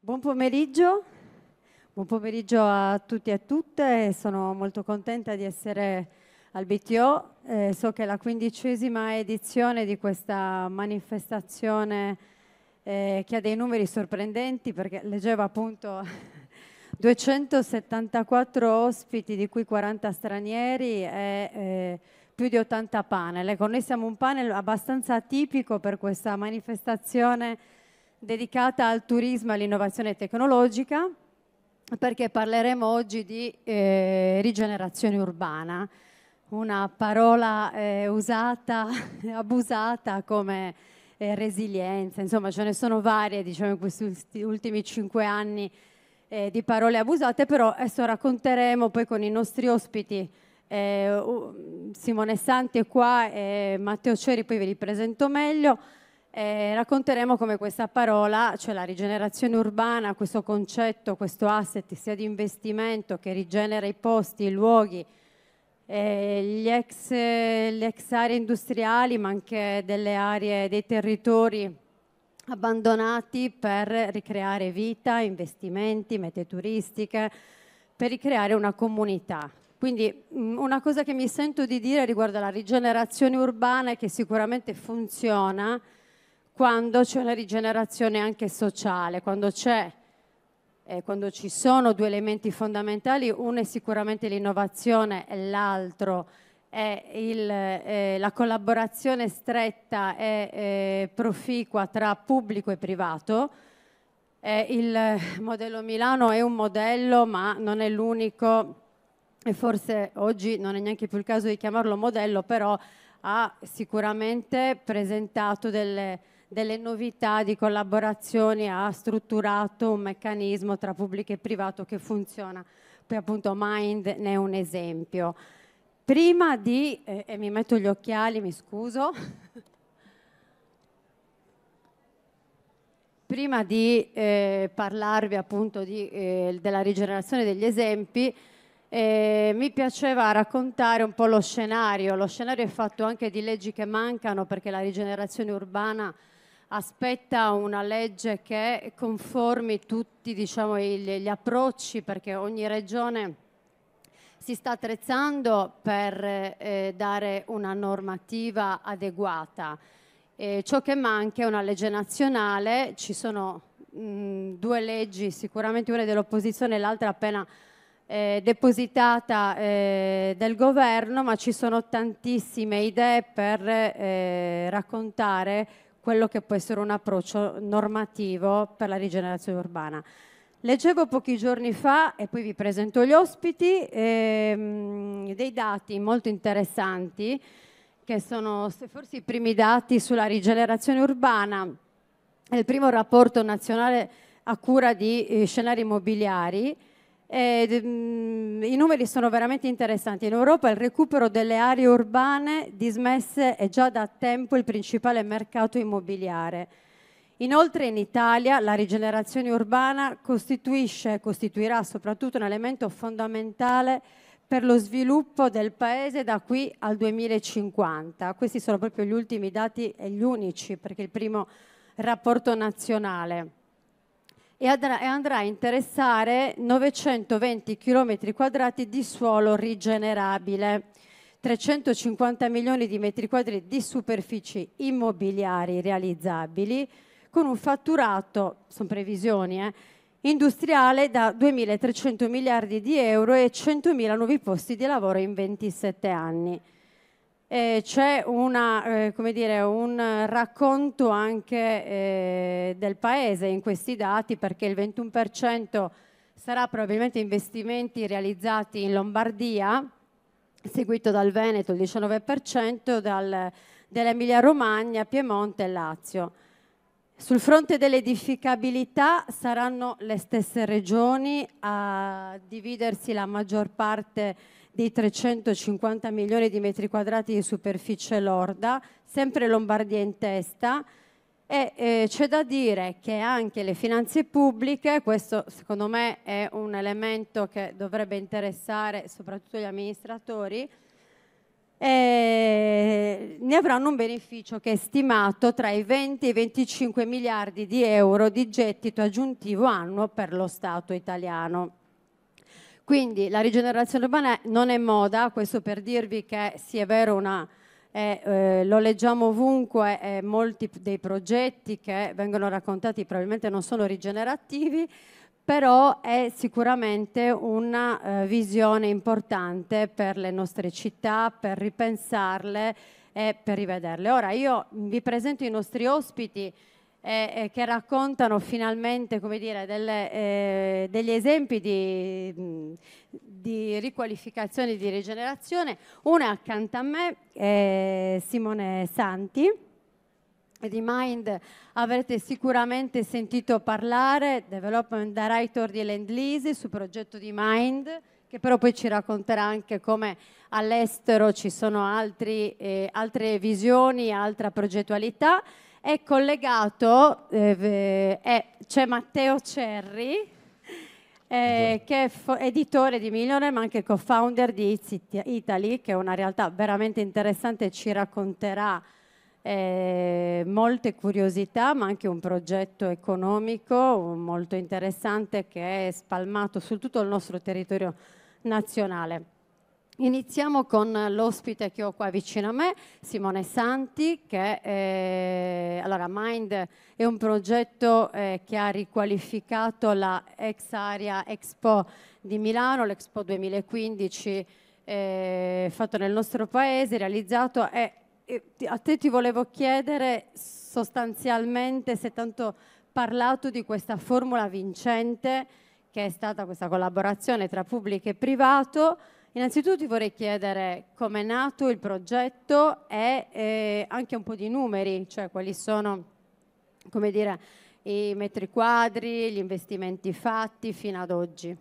Buon pomeriggio, buon pomeriggio a tutti e a tutte, sono molto contenta di essere al BTO, eh, so che è la quindicesima edizione di questa manifestazione eh, che ha dei numeri sorprendenti perché leggeva appunto 274 ospiti di cui 40 stranieri e eh, più di 80 panel. Ecco, noi siamo un panel abbastanza atipico per questa manifestazione dedicata al turismo e all'innovazione tecnologica perché parleremo oggi di eh, rigenerazione urbana, una parola eh, usata, abusata come eh, resilienza, insomma ce ne sono varie diciamo, in questi ultimi cinque anni eh, di parole abusate, però adesso racconteremo poi con i nostri ospiti eh, Simone Santi è qua e Matteo Ceri, poi ve li presento meglio eh, racconteremo come questa parola, cioè la rigenerazione urbana, questo concetto, questo asset sia di investimento che rigenera i posti, i luoghi, eh, le ex aree industriali ma anche delle aree, dei territori abbandonati per ricreare vita, investimenti, mete turistiche, per ricreare una comunità. Quindi una cosa che mi sento di dire riguardo alla rigenerazione urbana è che sicuramente funziona quando c'è una rigenerazione anche sociale, quando, eh, quando ci sono due elementi fondamentali, uno è sicuramente l'innovazione e l'altro è il, eh, la collaborazione stretta e eh, proficua tra pubblico e privato. il eh, modello Milano è un modello, ma non è l'unico e forse oggi non è neanche più il caso di chiamarlo modello, però ha sicuramente presentato delle delle novità di collaborazioni, ha strutturato un meccanismo tra pubblico e privato che funziona. Poi appunto Mind ne è un esempio. Prima di, eh, e mi metto gli occhiali, mi scuso, prima di eh, parlarvi appunto di, eh, della rigenerazione degli esempi, eh, mi piaceva raccontare un po' lo scenario. Lo scenario è fatto anche di leggi che mancano perché la rigenerazione urbana aspetta una legge che conformi tutti diciamo, gli, gli approcci perché ogni regione si sta attrezzando per eh, dare una normativa adeguata. Eh, ciò che manca è una legge nazionale, ci sono mh, due leggi, sicuramente una dell'opposizione e l'altra appena eh, depositata eh, del governo, ma ci sono tantissime idee per eh, raccontare quello che può essere un approccio normativo per la rigenerazione urbana. Leggevo pochi giorni fa, e poi vi presento gli ospiti, ehm, dei dati molto interessanti, che sono forse i primi dati sulla rigenerazione urbana, il primo rapporto nazionale a cura di eh, scenari immobiliari, eh, mm, I numeri sono veramente interessanti. In Europa il recupero delle aree urbane dismesse è già da tempo il principale mercato immobiliare. Inoltre in Italia la rigenerazione urbana costituisce e costituirà soprattutto un elemento fondamentale per lo sviluppo del Paese da qui al 2050. Questi sono proprio gli ultimi dati e gli unici, perché il primo rapporto nazionale e andrà, a interessare 920 km quadrati di suolo rigenerabile, 350 milioni di metri quadri di superfici immobiliari realizzabili, con un fatturato, sono previsioni, eh, industriale da 2.300 miliardi di euro e 100.000 nuovi posti di lavoro in 27 anni eh, c'è una, eh, dire, un racconto anche eh, del paese in questi dati perché il 21% sarà probabilmente investimenti realizzati in Lombardia, seguito dal Veneto il 19%, dall'Emilia Romagna, Piemonte e Lazio. Sul fronte dell'edificabilità saranno le stesse regioni a dividersi la maggior parte di 350 milioni di metri quadrati di superficie lorda, sempre Lombardia in testa. E eh, c'è da dire che anche le finanze pubbliche, questo secondo me è un elemento che dovrebbe interessare soprattutto gli amministratori, eh, ne avranno un beneficio che è stimato tra i 20 e i 25 miliardi di euro di gettito aggiuntivo annuo per lo Stato italiano. Quindi la rigenerazione urbana non è moda, questo per dirvi che sì è vero una, eh, eh, lo leggiamo ovunque, eh, molti dei progetti che vengono raccontati probabilmente non sono rigenerativi, però è sicuramente una eh, visione importante per le nostre città, per ripensarle e per rivederle. Ora io vi presento i nostri ospiti eh, eh, che raccontano finalmente dire, delle, eh, degli esempi di, di, riqualificazione di rigenerazione. Una accanto a me è Simone Santi. Di Mind avrete sicuramente sentito parlare, Development Director di Lendlisi sul progetto di Mind, che però poi ci racconterà anche come all'estero ci sono altri, eh, altre visioni, altra progettualità è collegato, eh, eh, c'è Matteo Cerri, eh, che è editore di Milione, ma anche co-founder di It's Italy, che è una realtà veramente interessante, ci racconterà eh, molte curiosità, ma anche un progetto economico molto interessante che è spalmato su tutto il nostro territorio nazionale. Iniziamo con l'ospite che ho qua vicino a me, Simone Santi, che è, eh, allora, Mind è un progetto eh, che ha riqualificato la ex area Expo di Milano, l'Expo 2015 eh, fatto nel nostro paese, realizzato e, e a te ti volevo chiedere sostanzialmente se tanto parlato di questa formula vincente che è stata questa collaborazione tra pubblico e privato Innanzitutto ti vorrei chiedere come è nato il progetto e eh, anche un po' di numeri, cioè quali sono dire, i metri quadri, gli investimenti fatti fino ad oggi.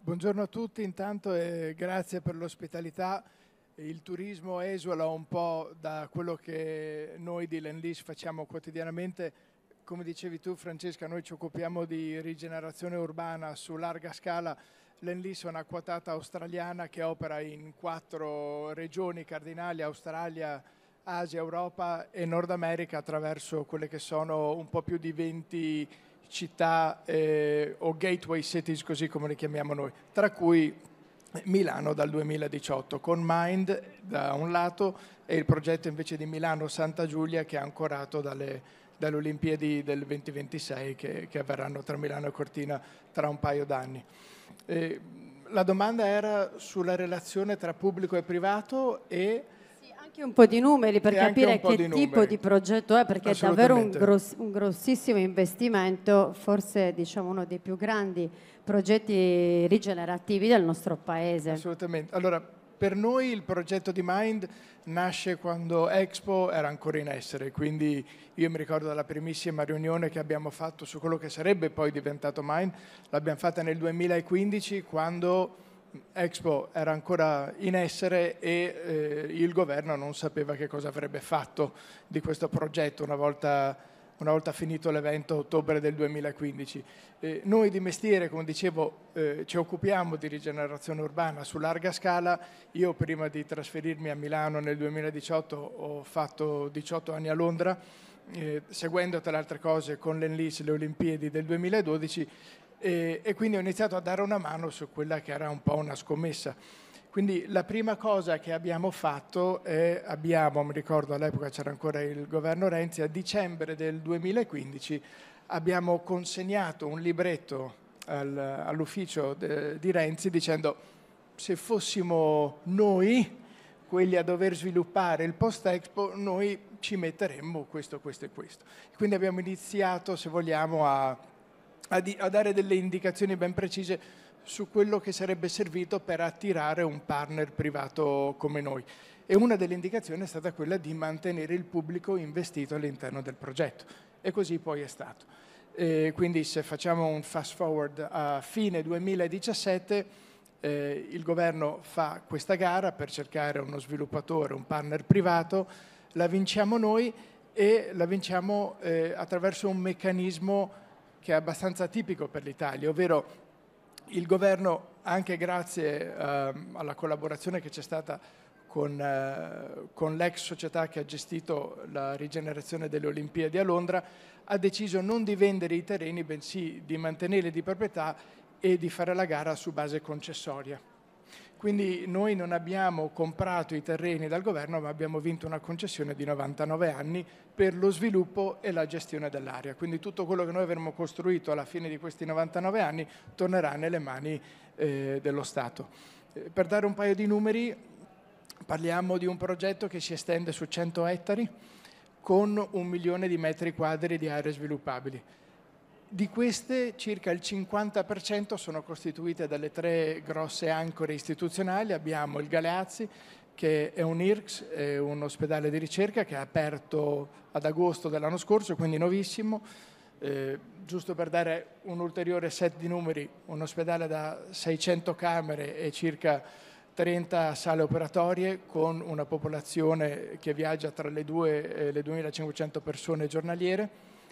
Buongiorno a tutti intanto e grazie per l'ospitalità. Il turismo esula un po' da quello che noi di Land Lease facciamo quotidianamente come dicevi tu Francesca, noi ci occupiamo di rigenerazione urbana su larga scala L'Enlis è una quotata australiana che opera in quattro regioni cardinali, Australia, Asia, Europa e Nord America attraverso quelle che sono un po' più di 20 città eh, o gateway cities così come le chiamiamo noi, tra cui Milano dal 2018 con Mind da un lato e il progetto invece di Milano Santa Giulia che è ancorato dalle, dalle Olimpiadi del 2026 che, che avverranno tra Milano e Cortina tra un paio d'anni. Eh, la domanda era sulla relazione tra pubblico e privato e anche un po' di numeri per capire che di tipo numeri. di progetto è, perché è davvero un, gross, un, grossissimo investimento, forse diciamo uno dei più grandi progetti rigenerativi del nostro paese. Assolutamente. Allora, per noi il progetto di Mind nasce quando Expo era ancora in essere, quindi io mi ricordo dalla primissima riunione che abbiamo fatto su quello che sarebbe poi diventato Mind, l'abbiamo fatta nel 2015 quando Expo era ancora in essere e eh, il governo non sapeva che cosa avrebbe fatto di questo progetto una volta una volta finito l'evento ottobre del 2015. Eh, noi di mestiere, come dicevo, eh, ci occupiamo di rigenerazione urbana su larga scala. Io prima di trasferirmi a Milano nel 2018 ho fatto 18 anni a Londra, eh, seguendo tra le altre cose con l'Enlis le Olimpiadi del 2012 eh, e quindi ho iniziato a dare una mano su quella che era un po' una scommessa quindi la prima cosa che abbiamo fatto è, abbiamo, mi ricordo all'epoca c'era ancora il governo Renzi, a dicembre del 2015 abbiamo consegnato un libretto al, all'ufficio de, di Renzi dicendo se fossimo noi quelli a dover sviluppare il post-expo, noi ci metteremmo questo, questo e questo. Quindi abbiamo iniziato, se vogliamo, a, a, di, a dare delle indicazioni ben precise su quello che sarebbe servito per attirare un partner privato come noi. E una delle indicazioni è stata quella di mantenere il pubblico investito all'interno del progetto. E così poi è stato. E quindi se facciamo un fast forward a fine 2017, eh, il governo fa questa gara per cercare uno sviluppatore, un partner privato, la vinciamo noi e la vinciamo eh, attraverso un meccanismo che è abbastanza tipico per l'Italia, ovvero il governo, anche grazie eh, alla collaborazione che c'è stata con, eh, con l'ex società che ha gestito la rigenerazione delle Olimpiadi a Londra, ha deciso non di vendere i terreni, bensì di mantenerli di proprietà e di fare la gara su base concessoria. Quindi noi non abbiamo comprato i terreni dal governo, ma abbiamo vinto una concessione di 99 anni per lo sviluppo e la gestione dell'area. Quindi tutto quello che noi avremo costruito alla fine di questi 99 anni tornerà nelle mani eh, dello Stato. Eh, per dare un paio di numeri, parliamo di un progetto che si estende su 100 ettari con un milione di metri quadri di aree sviluppabili di queste circa il 50% sono costituite dalle tre grosse ancore istituzionali. Abbiamo il Galeazzi, che è un IRCS, è un ospedale di ricerca che è aperto ad agosto dell'anno scorso, quindi nuovissimo, Eh, giusto per dare un ulteriore set di numeri, un ospedale da 600 camere e circa 30 sale operatorie con una popolazione che viaggia tra le, due, eh, le 2500 persone giornaliere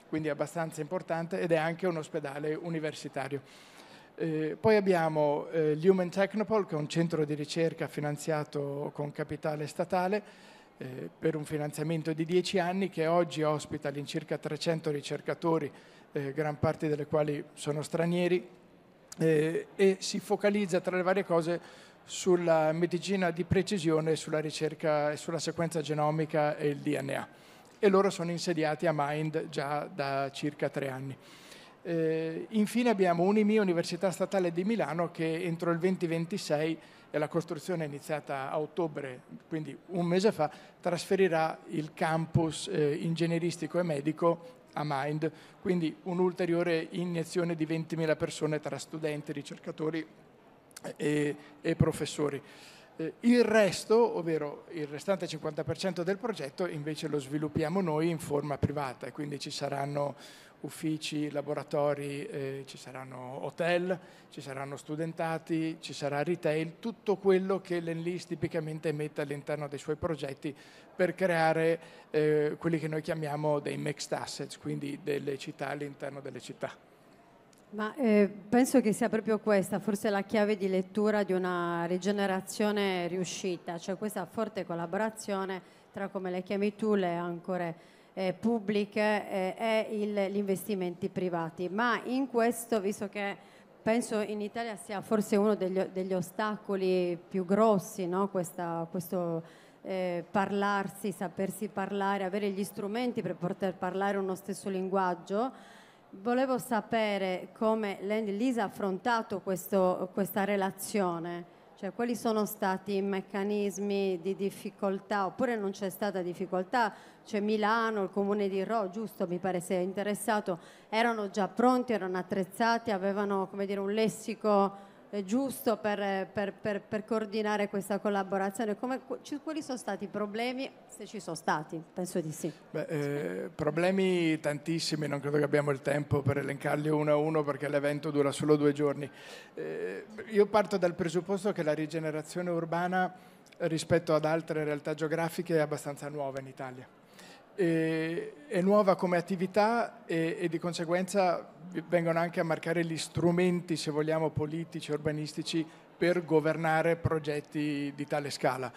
quindi è abbastanza importante, ed è anche un ospedale universitario. Eh, poi abbiamo eh, l'Human Technopole, che è un centro di ricerca finanziato con capitale statale eh, per un finanziamento di 10 anni, che oggi ospita all'incirca 300 ricercatori, eh, gran parte delle quali sono stranieri, eh, e si focalizza tra le varie cose sulla medicina di precisione, sulla ricerca e sulla sequenza genomica e il DNA e loro sono insediati a Mind già da circa tre anni. Eh, infine abbiamo Unimi, Università Statale di Milano, che entro il 2026, e la costruzione è iniziata a ottobre, quindi un mese fa, trasferirà il campus eh, ingegneristico e medico a Mind, quindi un'ulteriore iniezione di 20.000 persone tra studenti, ricercatori e, eh, e professori. Eh, il resto, ovvero il restante 50% del progetto, invece lo sviluppiamo noi in forma privata e quindi ci saranno uffici, laboratori, eh, ci saranno hotel, ci saranno studentati, ci sarà retail, tutto quello che l'Enlist tipicamente mette all'interno dei suoi progetti per creare eh, quelli che noi chiamiamo dei mixed assets, quindi delle città all'interno delle città. Ma eh, penso che sia proprio questa, forse la chiave di lettura di una rigenerazione riuscita, cioè questa forte collaborazione tra, come le chiami tu, le ancore eh, pubbliche eh, e il, gli investimenti privati. Ma in questo, visto che penso in Italia sia forse uno degli, degli ostacoli più grossi, no? questa, questo eh, parlarsi, sapersi parlare, avere gli strumenti per poter parlare uno stesso linguaggio, Volevo sapere come l'Endilisa ha affrontato questo, questa relazione, cioè quali sono stati i meccanismi di difficoltà, oppure non c'è stata difficoltà, cioè Milano, il comune di Ro, giusto, mi pare sia interessato, erano già pronti, erano attrezzati, avevano come dire, un lessico giusto per, per, per, per, coordinare questa collaborazione? Come, quali sono stati i problemi, se ci sono stati? Penso di sì. Beh, eh, problemi tantissimi, non credo che abbiamo il tempo per elencarli uno a uno perché l'evento dura solo due giorni. Eh, io parto dal presupposto che la rigenerazione urbana rispetto ad altre realtà geografiche è abbastanza nuova in Italia e, è nuova come attività e, e, di conseguenza vengono anche a marcare gli strumenti, se vogliamo, politici, urbanistici per governare progetti di tale scala.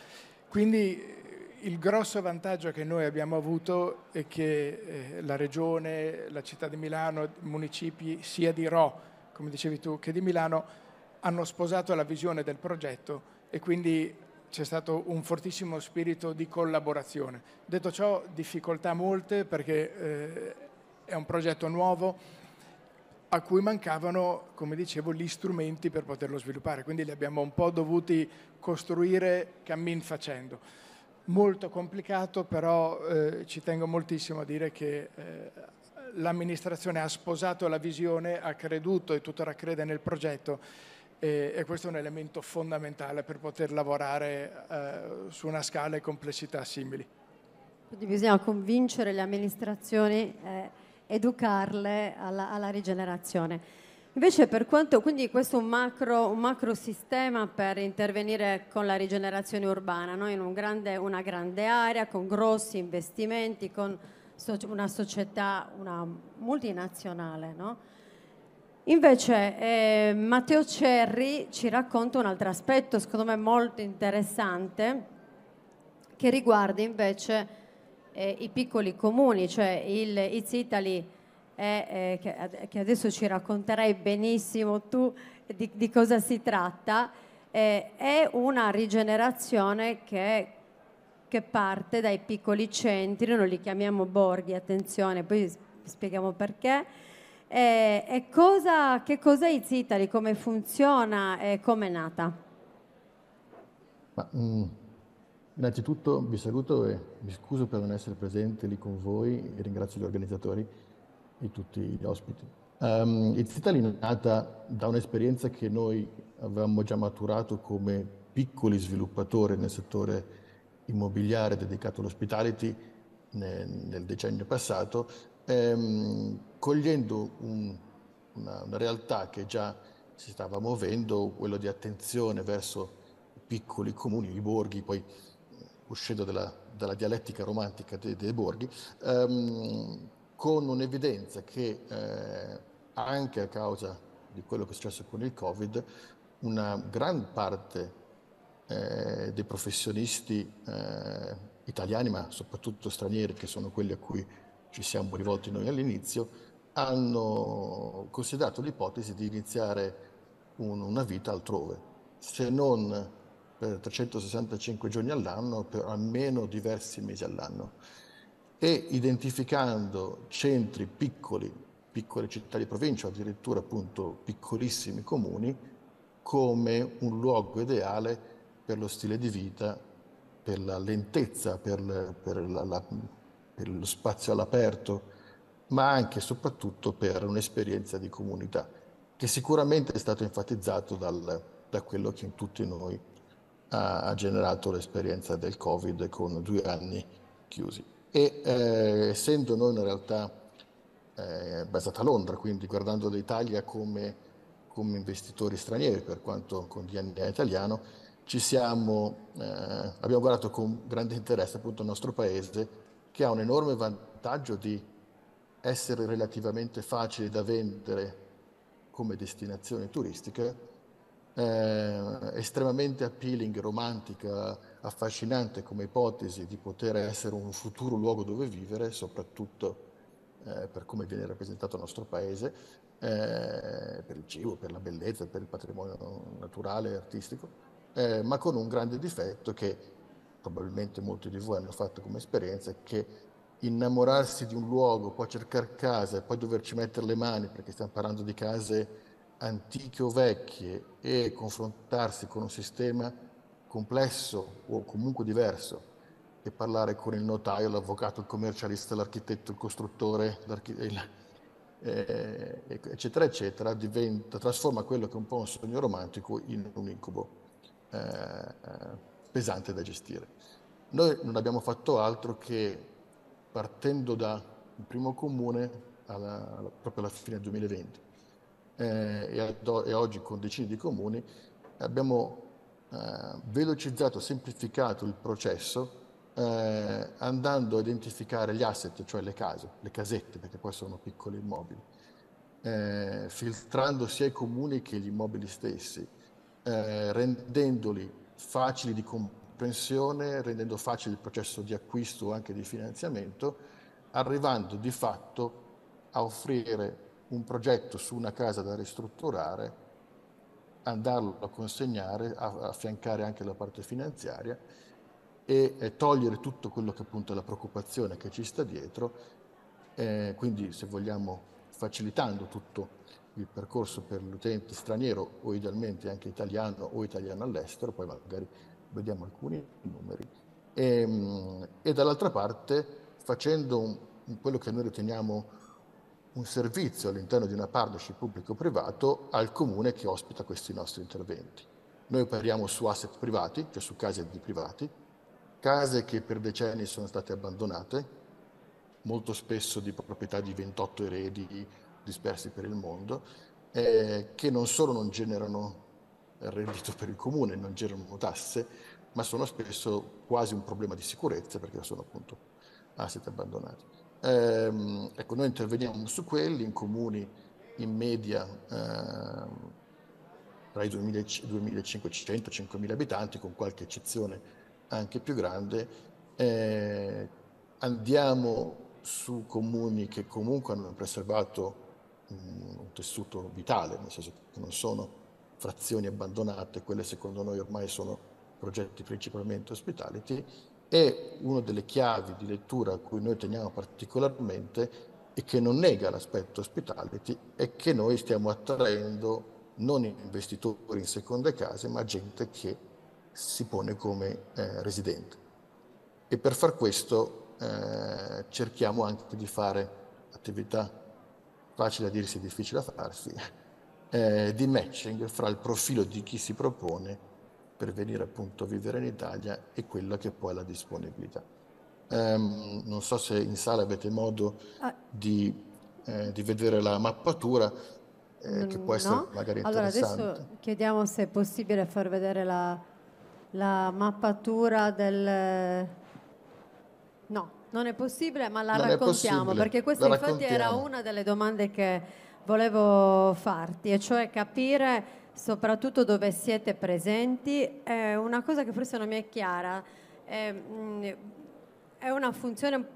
Quindi il grosso vantaggio che noi abbiamo avuto è che eh, la Regione, la città di Milano, i municipi sia di Ro, come dicevi tu, che di Milano, hanno sposato la visione del progetto e quindi c'è stato un fortissimo spirito di collaborazione. Detto ciò, difficoltà molte perché eh, è un progetto nuovo a cui mancavano, come dicevo, gli strumenti per poterlo sviluppare, quindi li abbiamo un po' dovuti costruire cammin facendo. Molto complicato, però eh, ci tengo moltissimo a dire che eh, l'amministrazione ha sposato la visione, ha creduto e tuttora crede nel progetto e, e questo è un elemento fondamentale per poter lavorare eh, su una scala e complessità simili. Quindi bisogna convincere le amministrazioni, eh, educarle alla, alla rigenerazione. Invece per quanto, quindi questo è un macro, un macro, sistema per intervenire con la rigenerazione urbana, no? in un grande, una grande area con grossi investimenti, con una società, una multinazionale. No? Invece eh, Matteo Cerri ci racconta un altro aspetto, secondo me molto interessante, che riguarda invece eh, i piccoli comuni, cioè il It's Italy, è, eh, che, che, adesso ci racconterai benissimo tu di, di cosa si tratta, eh, è una rigenerazione che, che parte dai piccoli centri, noi li chiamiamo borghi, attenzione, poi spieghiamo perché e, e cosa, che cos'è It's Italy, come funziona e come è nata? Ma, mh, mm, innanzitutto vi saluto e mi scuso per non essere presente lì con voi e ringrazio gli organizzatori e tutti gli ospiti. Um, It's Italy è nata da un'esperienza che noi avevamo già maturato come piccoli sviluppatori nel settore immobiliare dedicato all'ospitality nel, nel decennio passato ehm, cogliendo un, una, una, realtà che già si stava muovendo, quello di attenzione verso i piccoli comuni, i borghi, poi uscendo dalla, dalla dialettica romantica dei, dei borghi, ehm, con un'evidenza che eh, anche a causa di quello che è successo con il Covid, una gran parte eh, dei professionisti eh, italiani, ma soprattutto stranieri, che sono quelli a cui ci siamo rivolti noi all'inizio, hanno considerato l'ipotesi di iniziare un, una vita altrove, se non per 365 giorni all'anno, per almeno diversi mesi all'anno. E identificando centri piccoli, piccole città di provincia, addirittura appunto piccolissimi comuni, come un luogo ideale per lo stile di vita, per la lentezza, per, per la, la per lo spazio all'aperto, ma anche e soprattutto per un'esperienza di comunità, che sicuramente è stato enfatizzato dal, da quello che in tutti noi ha, ha, generato l'esperienza del Covid con due anni chiusi. E eh, essendo noi una realtà eh, basata a Londra, quindi guardando l'Italia come, come investitori stranieri, per quanto con DNA italiano, siamo, eh, abbiamo guardato con grande interesse appunto il nostro paese che ha un enorme vantaggio di essere relativamente facile da vendere come destinazione turistica, eh, estremamente appealing, romantica, affascinante come ipotesi di poter essere un futuro luogo dove vivere, soprattutto eh, per come viene rappresentato il nostro paese, eh, per il cibo, per la bellezza, per il patrimonio naturale e artistico, eh, ma con un grande difetto che probabilmente molti di voi hanno fatto come esperienza, che innamorarsi di un luogo, poi cercare casa e poi doverci mettere le mani, perché stiamo parlando di case antiche o vecchie, e confrontarsi con un sistema complesso o comunque diverso, e parlare con il notaio, l'avvocato, il commercialista, l'architetto, il costruttore, l'architetto, eh, eh, eccetera, eccetera, diventa, trasforma quello che è un po' un sogno romantico in un incubo. Eh, eh pesante da gestire. Noi non abbiamo fatto altro che, partendo dal primo comune, alla, alla, proprio alla fine del 2020, eh, e, ad, e, oggi con decine di comuni, abbiamo eh, velocizzato, semplificato il processo eh, andando a identificare gli asset, cioè le case, le casette, perché poi sono piccoli immobili, eh, filtrando sia i comuni che gli immobili stessi, eh, rendendoli facili di comprensione, rendendo facile il processo di acquisto o anche di finanziamento, arrivando di fatto a offrire un progetto su una casa da ristrutturare, andarlo a consegnare, a affiancare anche la parte finanziaria e, togliere tutto quello che appunto è la preoccupazione che ci sta dietro, eh, quindi se vogliamo facilitando tutto il percorso per l'utente straniero o idealmente anche italiano o italiano all'estero, poi magari vediamo alcuni numeri, e, ehm, e dall'altra parte facendo un, quello che noi riteniamo un servizio all'interno di una partnership pubblico-privato al comune che ospita questi nostri interventi. Noi operiamo su asset privati, cioè su case di privati, case che per decenni sono state abbandonate, molto spesso di proprietà di 28 eredi dispersi per il mondo, eh, che non solo non generano reddito per il comune, non generano tasse, ma sono spesso quasi un problema di sicurezza perché sono appunto asset abbandonati. Ehm, ecco, noi interveniamo su quelli in comuni in media eh, tra i 2500 e i 5000 abitanti, con qualche eccezione anche più grande. Eh, andiamo su comuni che comunque hanno preservato un tessuto vitale, nel senso che non sono frazioni abbandonate, quelle secondo noi ormai sono progetti principalmente ospitality, e una delle chiavi di lettura a cui noi teniamo particolarmente e che non nega l'aspetto ospitality è che noi stiamo attraendo non investitori in seconde case, ma gente che si pone come eh, residente. E per far questo eh, cerchiamo anche di fare attività facile a dirsi, difficile a farsi, eh, di matching fra il profilo di chi si propone per venire appunto a vivere in Italia e quella che poi è la disponibilità. Um, non so se in sala avete modo ah. di, eh, di, vedere la mappatura eh, che mm, può essere no? magari interessante. Allora adesso chiediamo se è possibile far vedere la, la mappatura del... No, non è possibile, ma la non raccontiamo perché questa la infatti era una delle domande che volevo farti, e cioè capire soprattutto dove siete presenti. È una cosa che forse non mi è chiara. È, mm, è una funzione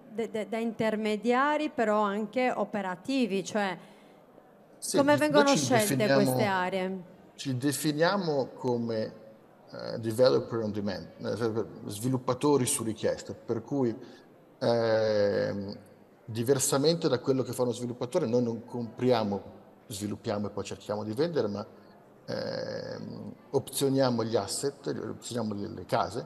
da intermediari, però anche operativi, cioè sì, come vengono scelte queste aree? Ci definiamo come uh, developer on demand, eh, sviluppatori su richiesta, per cui eh, diversamente da quello che fa uno sviluppatore, noi non compriamo, sviluppiamo e poi cerchiamo di vendere, ma eh, opzioniamo gli asset, opzioniamo le, case,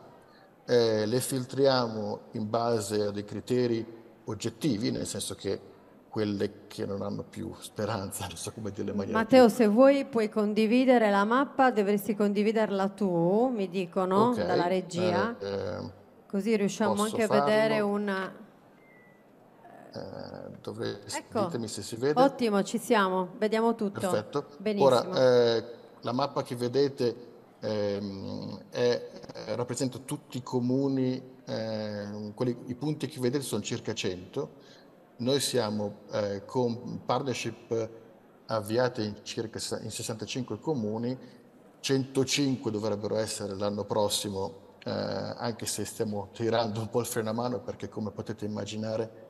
eh, le filtriamo in base a dei criteri oggettivi, nel senso che quelle che non hanno più speranza, non so come dire in maniera. Matteo, più. se vuoi puoi condividere la mappa, dovresti condividerla tu, mi dicono okay. dalla regia. Eh, Così riusciamo Posso anche farlo. a vedere una... Eh, ecco. Ditemi se si vede. Ottimo, ci siamo, vediamo tutto. Perfetto. Benissimo. Ora, eh, la mappa che vedete ehm, è, eh, rappresenta tutti i comuni, eh, quelli, i punti che vedete sono circa 100. Noi siamo eh, con partnership avviate in circa in 65 comuni, 105 dovrebbero essere l'anno prossimo eh, anche se stiamo tirando un po' il freno a mano perché come potete immaginare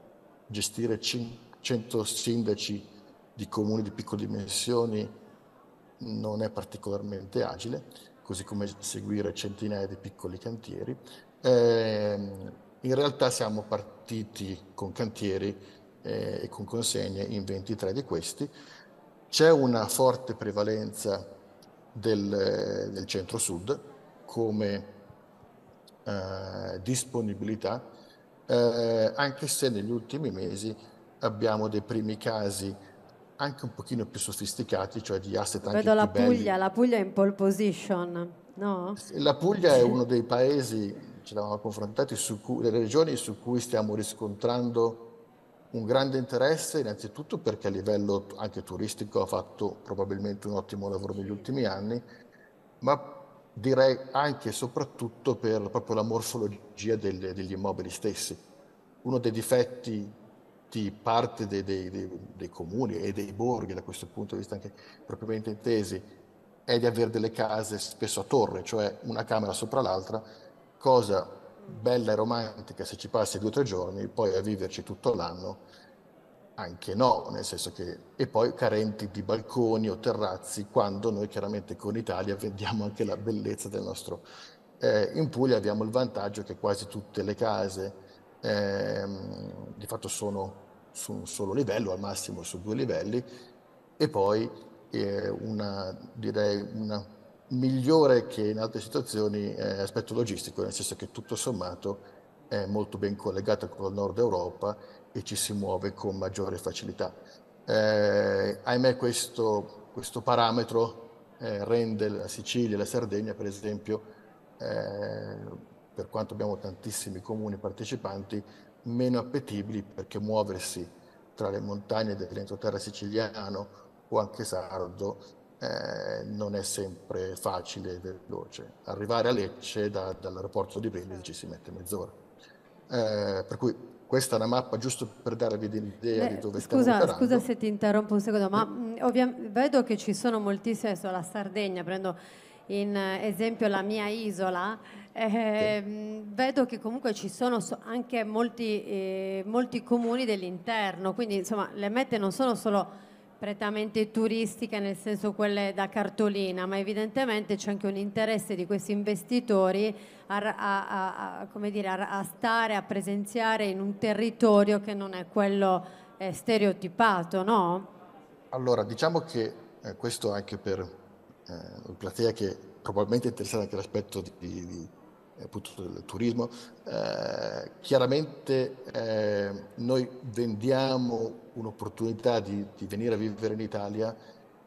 gestire 100 sindaci di comuni di piccole dimensioni non è particolarmente agile, così come seguire centinaia di piccoli cantieri. Eh, in realtà siamo partiti con cantieri eh, e con consegne in 23 di questi. C'è una forte prevalenza del, del centro-sud come eh, disponibilità, eh, anche se negli ultimi mesi abbiamo dei primi casi anche un pochino più sofisticati, cioè di asset Vedo anche Vedo la Puglia, la Puglia è in pole position, no? La Puglia è uno dei paesi, ci eravamo confrontati, su cui, le regioni su cui stiamo riscontrando un grande interesse, innanzitutto perché a livello anche turistico ha fatto probabilmente un ottimo lavoro negli ultimi anni, ma direi anche e soprattutto per proprio la morfologia del, degli immobili stessi. Uno dei difetti di parte dei, dei, dei, dei, comuni e dei borghi, da questo punto di vista anche propriamente intesi, è di avere delle case spesso a torre, cioè una camera sopra l'altra, cosa bella e romantica se ci passi due o tre giorni, poi a viverci tutto l'anno anche no, nel senso che e poi carenti di balconi o terrazzi, quando noi chiaramente con Italia vendiamo anche la bellezza del nostro. Eh, in Puglia abbiamo il vantaggio che quasi tutte le case eh, di fatto sono su un solo livello, al massimo su due livelli, e poi eh, una, direi una migliore che in altre situazioni eh, aspetto logistico, nel senso che tutto sommato è molto ben collegato con il nord Europa e ci si muove con maggiore facilità. Eh, ahimè questo, questo parametro eh, rende la Sicilia e la Sardegna, per esempio, eh, per quanto abbiamo tantissimi comuni partecipanti, meno appetibili perché muoversi tra le montagne dell'entroterra siciliano o anche sardo eh, non è sempre facile e veloce. Arrivare a Lecce da, dall'aeroporto di Brindisi ci si mette mezz'ora. Eh, per cui questa è una mappa giusto per darvi l'idea Beh, di dove scusa, stiamo operando. Scusa se ti interrompo un secondo, ma mm, ovvia- vedo che ci sono moltissime, adesso la Sardegna, prendo in esempio la mia isola, eh, sì. vedo che comunque ci sono anche molti, eh, molti comuni dell'interno, quindi insomma le mette non sono solo prettamente turistiche, nel senso quelle da cartolina, ma evidentemente c'è anche un interesse di questi investitori a, a, a, dire, a, stare, a presenziare in un territorio che non è quello eh, stereotipato, no? Allora, diciamo che eh, questo anche per eh, una platea che probabilmente è interessata anche all'aspetto di, di eh, appunto del turismo, eh, chiaramente eh, noi vendiamo un'opportunità di, di, venire a vivere in Italia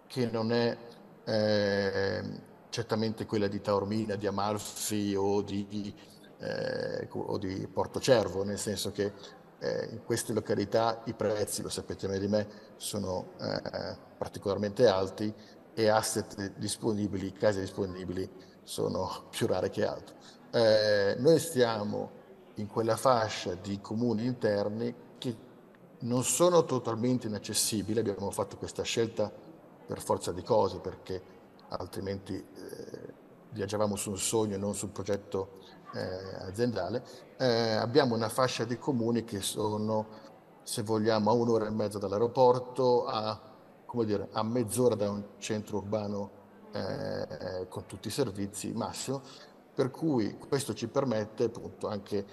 che non è eh, certamente quella di Taormina, di Amalfi o di, eh, o di Porto Cervo, nel senso che eh, in queste località i prezzi, lo sapete meglio di me, sono particolarmente alti e asset disponibili, case disponibili sono più rare che altro eh, noi stiamo in quella fascia di comuni interni che non sono totalmente inaccessibili, abbiamo fatto questa scelta per forza di cose perché altrimenti eh, viaggiavamo su un sogno e non sul progetto eh, aziendale, eh, abbiamo una fascia di comuni che sono, se vogliamo, a un'ora e mezza dall'aeroporto, a, dire, a mezz'ora da un centro urbano eh, con tutti i servizi massimo, per cui questo ci permette appunto anche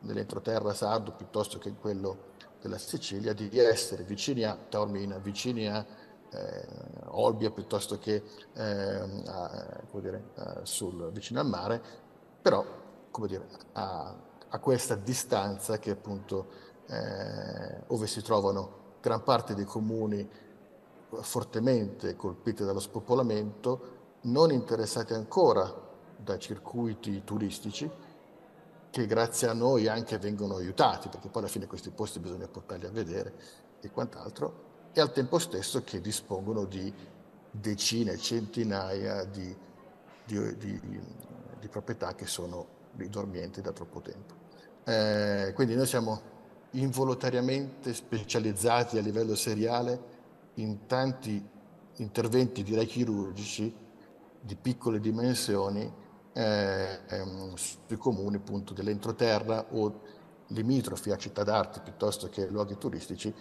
nell'entroterra sardo piuttosto che in quello della Sicilia di essere vicini a Taormina, vicini a eh, Olbia piuttosto che eh, a, dire, a, sul, vicino al mare, però come dire, a, a questa distanza che appunto eh, dove si trovano gran parte dei comuni fortemente colpiti dallo spopolamento, non interessati ancora da circuiti turistici che grazie a noi anche vengono aiutati, perché poi alla fine questi posti bisogna portarli a vedere e quant'altro, e al tempo stesso che dispongono di decine, centinaia di, di, di, di proprietà che sono dormienti da troppo tempo. Eh, quindi noi siamo involontariamente specializzati a livello seriale in tanti interventi direi chirurgici di piccole dimensioni eh, sui comuni appunto dell'entroterra o limitrofi a città d'arte piuttosto che luoghi turistici,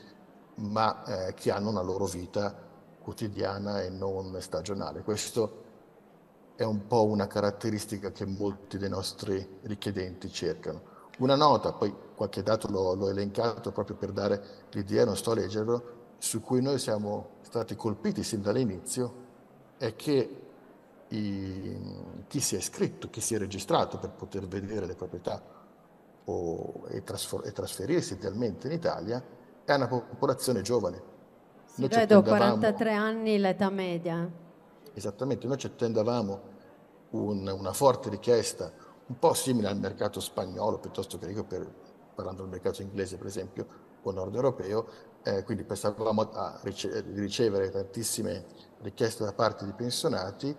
ma eh, che hanno una loro vita quotidiana e non stagionale. Questo è un po' una caratteristica che molti dei nostri richiedenti cercano. Una nota, poi qualche dato l'ho, l'ho elencato proprio per dare l'idea, non sto a leggerlo, su cui noi siamo stati colpiti sin dall'inizio, è che i, chi si è iscritto, chi si è registrato per poter vedere le proprietà o, e, trasfor- e, trasferirsi idealmente in Italia, è una popolazione giovane. Sì, vedo 43 anni l'età media. Esattamente, noi ci attendavamo un, una forte richiesta, un po' simile al mercato spagnolo, piuttosto che per, parlando del mercato inglese per esempio, o nord europeo, eh, quindi pensavamo a rice- ricevere tantissime richieste da parte di pensionati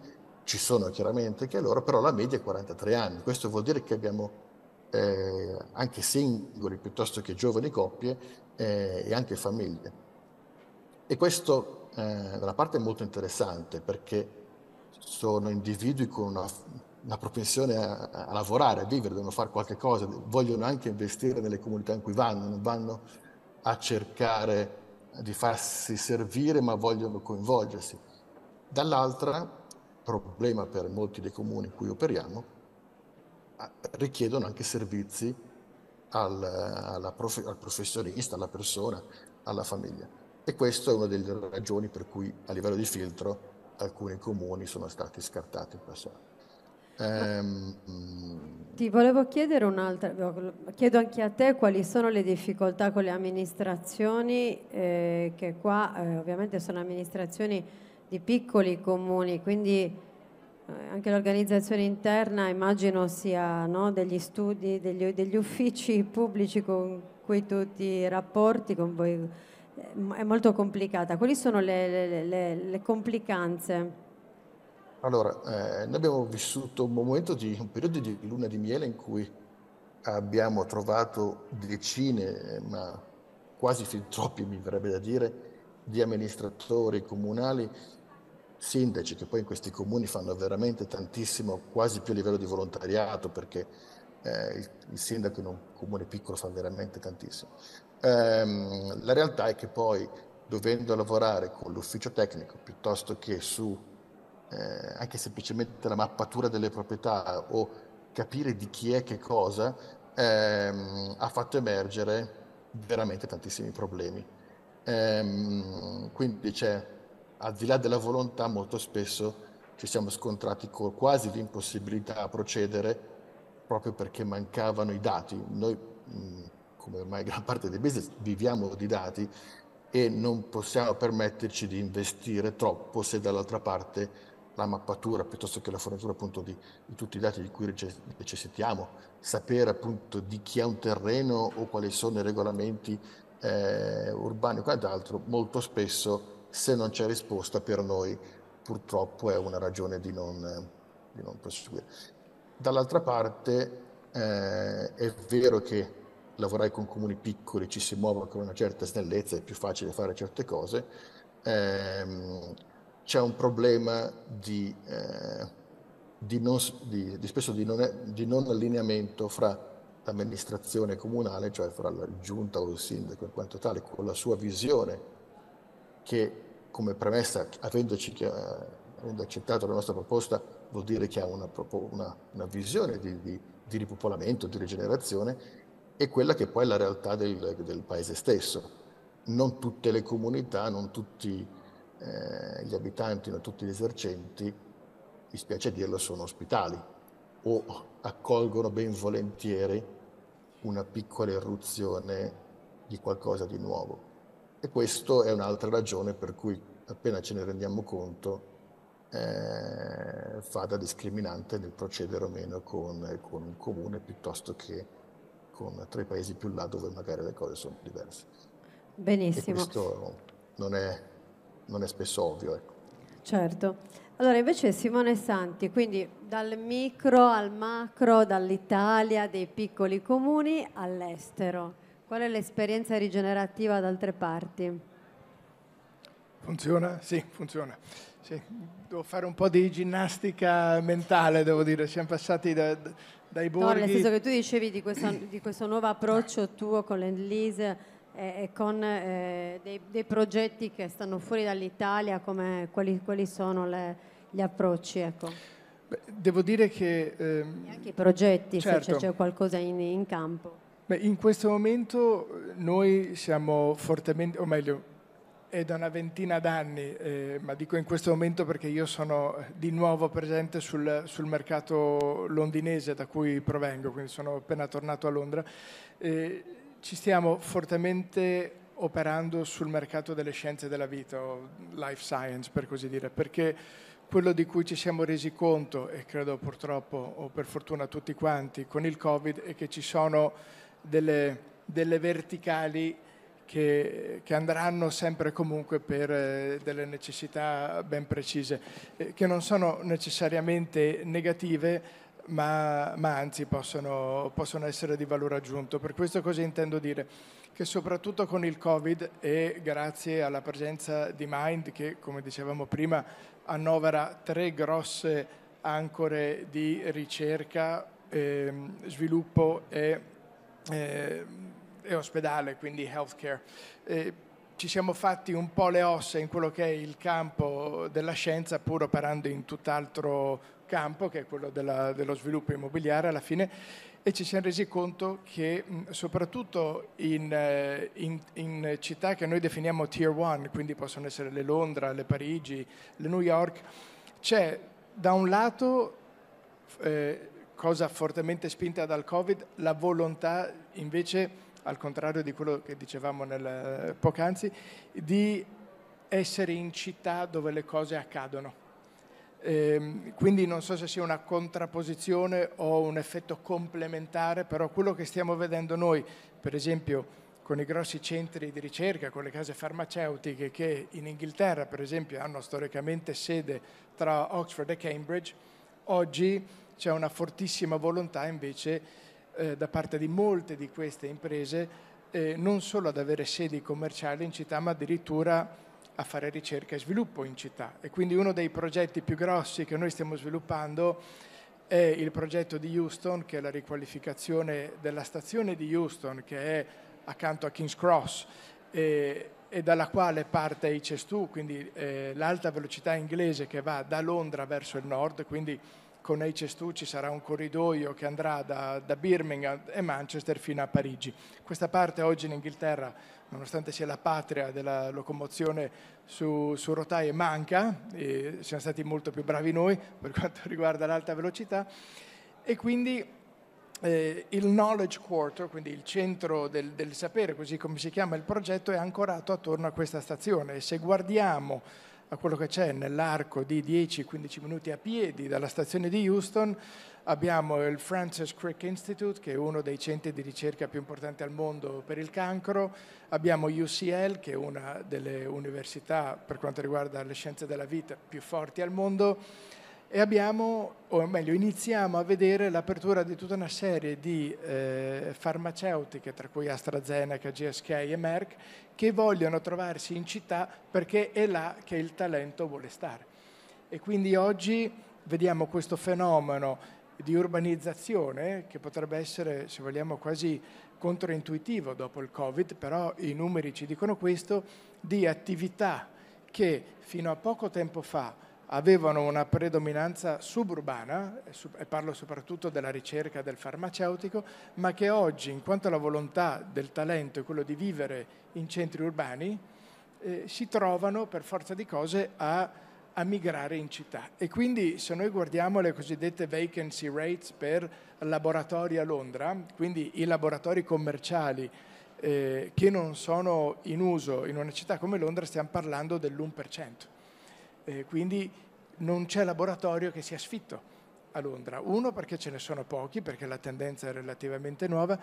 ci sono chiaramente anche loro, però la media è 43 anni. Questo vuol dire che abbiamo eh, anche singoli piuttosto che giovani coppie eh, e anche famiglie. E questo eh, da una parte è molto interessante perché sono individui con una, una propensione a, a, lavorare, a vivere, devono fare qualche cosa, vogliono anche investire nelle comunità in cui vanno, non vanno a cercare di farsi servire ma vogliono coinvolgersi. Dall'altra problema per molti dei comuni in cui operiamo, richiedono anche servizi al, prof, al professionista, alla persona, alla famiglia. E questa è una delle ragioni per cui a livello di filtro alcuni comuni sono stati scartati in passato. Um, Ti volevo chiedere un'altra, chiedo anche a te quali sono le difficoltà con le amministrazioni, eh, che qua eh, ovviamente sono amministrazioni di piccoli comuni, quindi eh, anche l'organizzazione interna immagino sia no, degli studi, degli, degli, uffici pubblici con cui tu ti rapporti, con voi, eh, è molto complicata. Quali sono le, le, le, le complicanze? Allora, eh, noi abbiamo vissuto un momento di un periodo di luna di miele in cui abbiamo trovato decine, eh, ma quasi fin troppi mi verrebbe da dire, di amministratori comunali sindaci che poi in questi comuni fanno veramente tantissimo, quasi più a livello di volontariato, perché eh, il, il, sindaco in un comune piccolo fa veramente tantissimo. Ehm, la realtà è che poi dovendo lavorare con l'ufficio tecnico piuttosto che su eh, anche semplicemente la mappatura delle proprietà o capire di chi è che cosa, ehm, ha fatto emergere veramente tantissimi problemi. Ehm, quindi c'è al di là della volontà molto spesso ci siamo scontrati con quasi l'impossibilità a procedere proprio perché mancavano i dati. Noi, mm, come ormai gran parte dei business, viviamo di dati e non possiamo permetterci di investire troppo se dall'altra parte la mappatura piuttosto che la fornitura appunto di, di tutti i dati di cui necessitiamo, sapere appunto di chi ha un terreno o quali sono i regolamenti eh, urbani e quant'altro, molto spesso se non c'è risposta per noi purtroppo è una ragione di non, di non proseguire. Dall'altra parte eh, è vero che lavorare con comuni piccoli ci si muove con una certa snellezza, è più facile fare certe cose, ehm, c'è un problema di, eh, di, non, di, spesso non, di non allineamento fra l'amministrazione comunale, cioè fra la giunta o il sindaco in quanto tale, con la sua visione che come premessa, avendoci, avendo accettato la nostra proposta, vuol dire che ha una, una, una visione di, di, di, ripopolamento, di rigenerazione, e quella che poi è la realtà del, del paese stesso. Non tutte le comunità, non tutti eh, gli abitanti, non tutti gli esercenti, mi spiace dirlo, sono ospitali o accolgono ben volentieri una piccola irruzione di qualcosa di nuovo e questa è un'altra ragione per cui appena ce ne rendiamo conto eh, fa da discriminante nel procedere o meno con, eh, con il comune piuttosto che con, tre paesi più là dove magari le cose sono diverse. Benissimo. E questo non è, non è spesso ovvio. Ecco. Certo. Allora, invece Simone Santi, quindi dal micro al macro, dall'Italia, dei piccoli comuni all'estero. Qual è l'esperienza rigenerativa ad altre parti? Funziona? Sì, funziona. Sì. Devo fare un po' di ginnastica mentale, devo dire. Siamo passati da, dai borghi... No, nel senso che tu dicevi di questo, di questo nuovo approccio tuo con l'Enlise e con eh, dei, dei, progetti che stanno fuori dall'Italia, come, quali, quali, sono le, gli approcci? Ecco. Beh, devo dire che... Ehm, anche i progetti, certo. se c'è, certo. c'è qualcosa in, in campo in questo momento eh, noi siamo fortemente, o meglio, è da una ventina d'anni, eh, ma dico in questo momento perché io sono eh, di nuovo presente sul, sul, mercato londinese da cui provengo, quindi sono appena tornato a Londra, eh, ci stiamo fortemente operando sul mercato delle scienze della vita, o life science per così dire, perché quello di cui ci siamo resi conto, e credo purtroppo o per fortuna tutti quanti, con il Covid è che ci sono delle, delle verticali che, che, andranno sempre comunque per eh, delle necessità ben precise, eh, che non sono necessariamente negative, ma, ma anzi possono, possono, essere di valore aggiunto. Per questo cosa intendo dire? Che soprattutto con il Covid e grazie alla presenza di Mind, che come dicevamo prima annovera tre grosse ancore di ricerca, eh, sviluppo e eh, e ospedale, quindi healthcare. Eh, ci siamo fatti un po' le ossa in quello che è il campo della scienza, pur operando in tutt'altro campo, che è quello della, dello sviluppo immobiliare alla fine, e ci siamo resi conto che mm, soprattutto in, eh, in, in città che noi definiamo tier one, quindi possono essere le Londra, le Parigi, le New York, c'è da un lato eh, cosa fortemente spinta dal Covid, la volontà invece, al contrario di quello che dicevamo nel, eh, poc'anzi, di essere in città dove le cose accadono. Eh, quindi non so se sia una contrapposizione o un effetto complementare, però quello che stiamo vedendo noi, per esempio con i grossi centri di ricerca, con le case farmaceutiche che in Inghilterra per esempio hanno storicamente sede tra Oxford e Cambridge, oggi c'è una fortissima volontà invece eh, da parte di molte di queste imprese eh, non solo ad avere sedi commerciali in città ma addirittura a fare ricerca e sviluppo in città e quindi uno dei progetti più grossi che noi stiamo sviluppando è il progetto di Houston che è la riqualificazione della stazione di Houston che è accanto a King's Cross e, e dalla quale parte ICES2, quindi eh, l'alta velocità inglese che va da Londra verso il nord, quindi con ci sarà un corridoio che andrà da, da, Birmingham e Manchester fino a Parigi. Questa parte oggi in Inghilterra, nonostante sia la patria della locomozione su, su rotaie, manca, e siamo stati molto più bravi noi per quanto riguarda l'alta velocità, e quindi eh, il knowledge quarter, quindi il centro del, del sapere, così come si chiama il progetto, è ancorato attorno a questa stazione. E se guardiamo a quello che c'è nell'arco di 10-15 minuti a piedi dalla stazione di Houston. Abbiamo il Francis Crick Institute, che è uno dei centri di ricerca più importanti al mondo per il cancro. Abbiamo UCL, che è una delle università per quanto riguarda le scienze della vita più forti al mondo e abbiamo, o meglio, iniziamo a vedere l'apertura di tutta una serie di eh, farmaceutiche, tra cui AstraZeneca, GSK e Merck, che vogliono trovarsi in città perché è là che il talento vuole stare. E quindi oggi vediamo questo fenomeno di urbanizzazione che potrebbe essere, se vogliamo, quasi controintuitivo dopo il Covid, però i numeri ci dicono questo, di attività che fino a poco tempo fa avevano una predominanza suburbana, e parlo soprattutto della ricerca del farmaceutico, ma che oggi, in quanto la volontà del talento è quello di vivere in centri urbani, eh, si trovano per forza di cose a, a, migrare in città. E quindi se noi guardiamo le cosiddette vacancy rates per laboratori a Londra, quindi i laboratori commerciali eh, che non sono in uso in una città come Londra, stiamo parlando dell'1% eh, quindi non c'è laboratorio che sia sfitto a Londra. Uno perché ce ne sono pochi, perché la tendenza è relativamente nuova,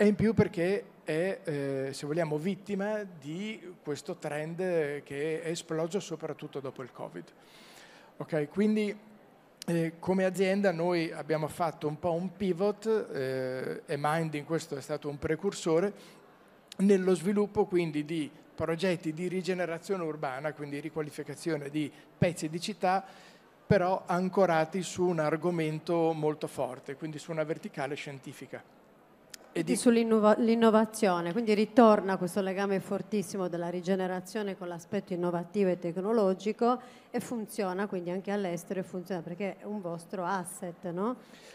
e in più perché è, eh, se vogliamo, vittima di questo trend che è esploso soprattutto dopo il Covid. Okay, quindi eh, come azienda noi abbiamo fatto un po' un pivot eh, e Mind in questo è stato un precursore nello sviluppo quindi di progetti di rigenerazione urbana, quindi riqualificazione di pezzi di città, però ancorati su un argomento molto forte, quindi su una verticale scientifica. E di... sull'innovazione, quindi ritorna questo legame fortissimo della rigenerazione con l'aspetto innovativo e tecnologico e funziona quindi anche all'estero, funziona perché è un vostro asset, no?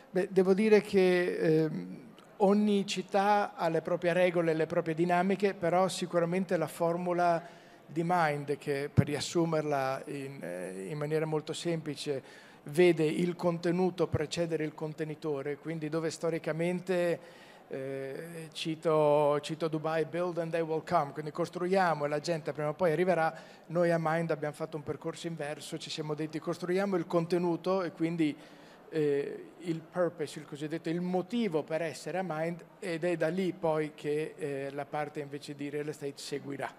Beh, devo dire che... Ehm ogni città ha le proprie regole, le proprie dinamiche, però sicuramente la formula di Mind, che per riassumerla in, eh, in maniera molto semplice, vede il contenuto precedere il contenitore, quindi dove storicamente... Eh, cito, cito, Dubai, build and they will come, quindi costruiamo e la gente prima o poi arriverà, noi a Mind abbiamo fatto un percorso inverso, ci siamo detti costruiamo il contenuto e quindi eh, il purpose, il cosiddetto il motivo per essere a Mind ed è da lì poi che eh, la parte invece di real estate seguirà.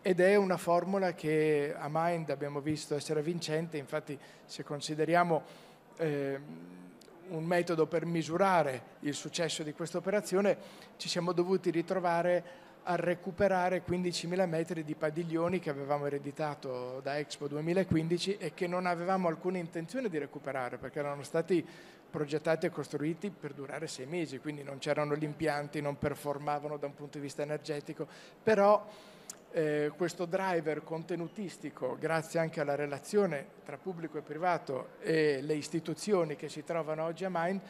Ed è una formula che a Mind abbiamo visto essere vincente, infatti se consideriamo eh, un metodo per misurare il successo di questa operazione ci siamo dovuti ritrovare a recuperare 15.000 metri di padiglioni che avevamo ereditato da Expo 2015 e che non avevamo alcuna intenzione di recuperare perché erano stati progettati e costruiti per durare sei mesi, quindi non c'erano gli impianti, non performavano da un punto di vista energetico, però eh, questo driver contenutistico, grazie anche alla relazione tra pubblico e privato e le istituzioni che si trovano oggi a Mind,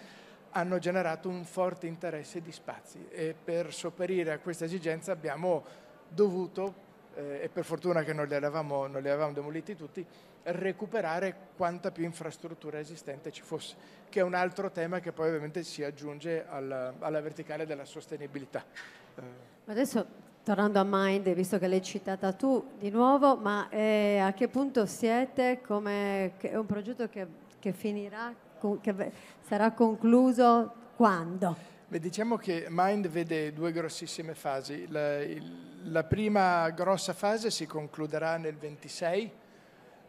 hanno generato un forte interesse di spazi e per sopperire a questa esigenza abbiamo dovuto, eh, e per fortuna che non li, avevamo, non li avevamo demoliti tutti, recuperare quanta più infrastruttura esistente ci fosse, che è un altro tema che poi ovviamente si aggiunge alla, alla verticale della sostenibilità. Eh. Adesso tornando a Mind, visto che l'hai citata tu di nuovo, ma eh, a che punto siete? Come, è un progetto che, che finirà? che sarà concluso quando? Beh, diciamo che Mind vede due grossissime fasi. La, il, la prima grossa fase si concluderà nel 26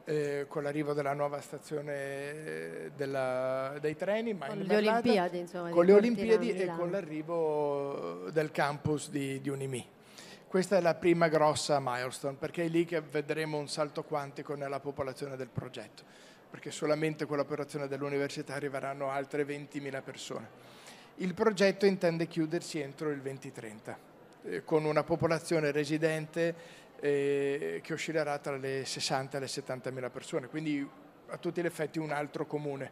eh, con l'arrivo della nuova stazione eh, della, dei treni, Mind con le Ballata, Olimpiadi, insomma, con le Olimpiadi e con l'arrivo del campus di, di Unimi. Questa è la prima grossa milestone perché è lì che vedremo un salto quantico nella popolazione del progetto perché solamente con l'operazione dell'università arriveranno altre 20.000 persone. Il progetto intende chiudersi entro il 2030, eh, con una popolazione residente eh, che oscillerà tra le 60.000 e le 70.000 persone, quindi a tutti gli effetti un altro comune.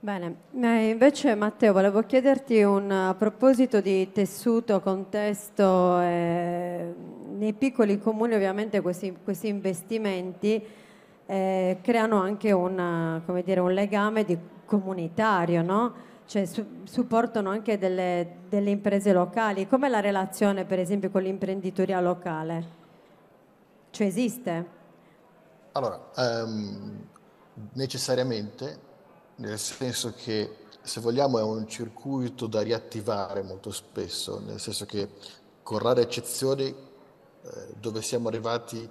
Bene, invece Matteo volevo chiederti un, a proposito di tessuto, contesto, eh, nei piccoli comuni ovviamente questi, questi investimenti eh, creano anche una, dire, un legame di comunitario, no? cioè, su, supportano anche delle, delle imprese locali. Com'è la relazione per esempio con l'imprenditoria locale? Cioè esiste? Allora, um, necessariamente, nel senso che se vogliamo è un circuito da riattivare molto spesso, nel senso che con rare eccezioni eh, dove siamo arrivati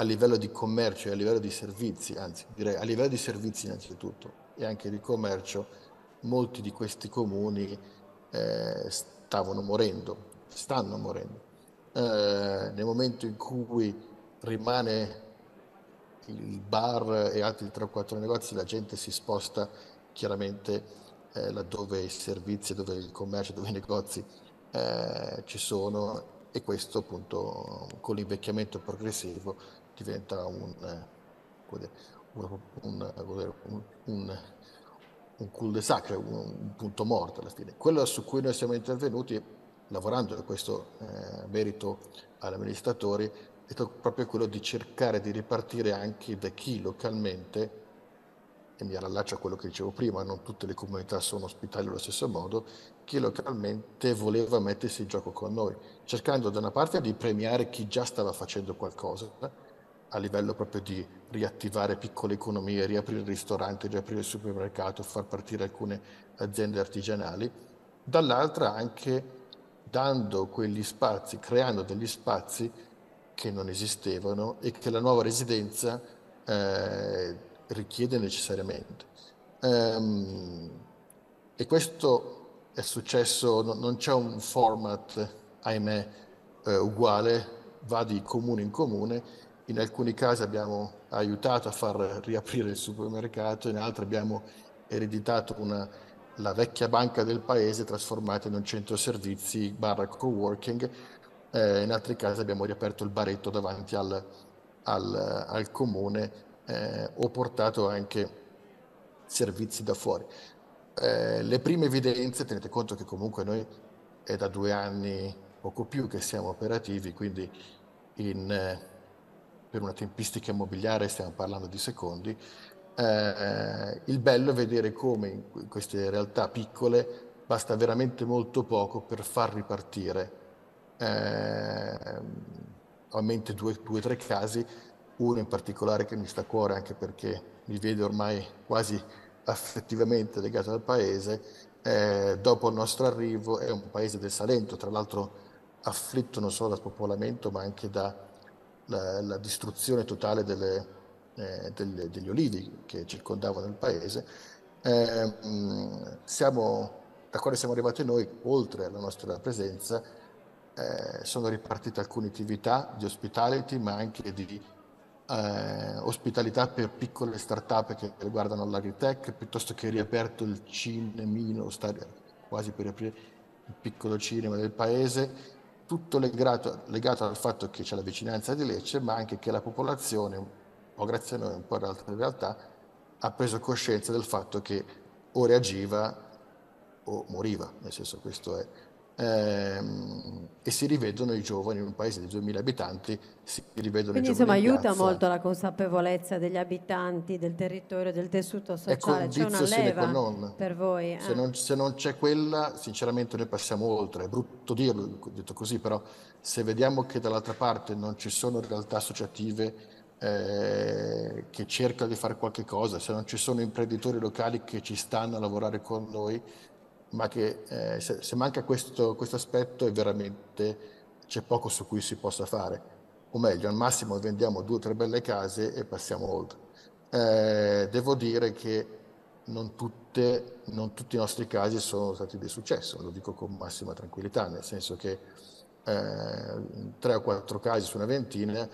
a livello di commercio e a livello di servizi, anzi direi a livello di servizi innanzitutto e anche di commercio, molti di questi comuni eh, stavano morendo, stanno morendo. Eh, nel momento in cui rimane il bar e altri 3 o 4 negozi, la gente si sposta chiaramente eh, laddove i servizi, dove il commercio, dove i negozi eh, ci sono e questo appunto con l'invecchiamento progressivo diventa eh, un, un, un, un un cul-de-sac, un, punto morto alla fine. Quello su cui noi siamo intervenuti, lavorando in questo eh, merito agli amministratori, è stato proprio quello di cercare di ripartire anche da chi localmente, e mi rallaccio a quello che dicevo prima, non tutte le comunità sono ospitali allo stesso modo, chi localmente voleva mettersi in gioco con noi, cercando da una parte di premiare chi già stava facendo qualcosa, a livello proprio di riattivare piccole economie, riaprire il ristorante, riaprire il supermercato, far partire alcune aziende artigianali, dall'altra anche dando quegli spazi, creando degli spazi che non esistevano e che la nuova residenza eh, richiede necessariamente. Um, e questo è successo, no, non c'è un format, ahimè, eh, uguale, va di comune in comune in alcuni casi abbiamo aiutato a far riaprire il supermercato, in altri abbiamo ereditato una, la vecchia banca del paese trasformata in un centro servizi barra co-working, eh, in altri casi abbiamo riaperto il baretto davanti al, al, al comune eh, o portato anche servizi da fuori. Eh, le prime evidenze, tenete conto che comunque noi è da due anni, poco più, che siamo operativi, quindi in eh, per una tempistica immobiliare stiamo parlando di secondi, eh, eh il bello è vedere come in queste realtà piccole basta veramente molto poco per far ripartire. Eh, ho in mente due o tre casi, uno in particolare che mi sta a cuore anche perché mi vede ormai quasi affettivamente legato al paese, eh, dopo il nostro arrivo è un paese del Salento, tra l'altro afflitto non solo da spopolamento ma anche da la, la distruzione totale delle, eh, delle, degli olivi che circondavano il paese, eh, siamo, da quando siamo arrivati noi, oltre alla nostra presenza, eh, sono ripartite alcune attività di hospitality, ma anche di eh, ospitalità per piccole start-up che riguardano l'agritech, piuttosto che riaperto il cinemino, quasi per aprire il piccolo cinema del paese, tutto legato, legato, al fatto che c'è la vicinanza di Lecce, ma anche che la popolazione, o grazie a noi un po' in realtà, ha preso coscienza del fatto che o reagiva o moriva, nel senso questo è ehm, e si rivedono i giovani in un paese di 2000 abitanti, si rivedono Quindi, i giovani. Insomma, in aiuta piazza. molto la consapevolezza degli abitanti, del territorio, del tessuto sociale. C'è una leva per voi. Eh. Se, non, se, non, c'è quella, sinceramente, noi passiamo oltre. È brutto dirlo, detto così, però, se vediamo che dall'altra parte non ci sono realtà associative. Eh, che cercano di fare qualche cosa, se non ci sono imprenditori locali che ci stanno a lavorare con noi, ma che eh, se, se, manca questo, questo aspetto è veramente c'è poco su cui si possa fare. O meglio, al massimo vendiamo due o tre belle case e passiamo oltre. Eh, devo dire che non, tutte, non, tutti i nostri casi sono stati di successo, lo dico con massima tranquillità, nel senso che eh, tre o quattro casi su una ventina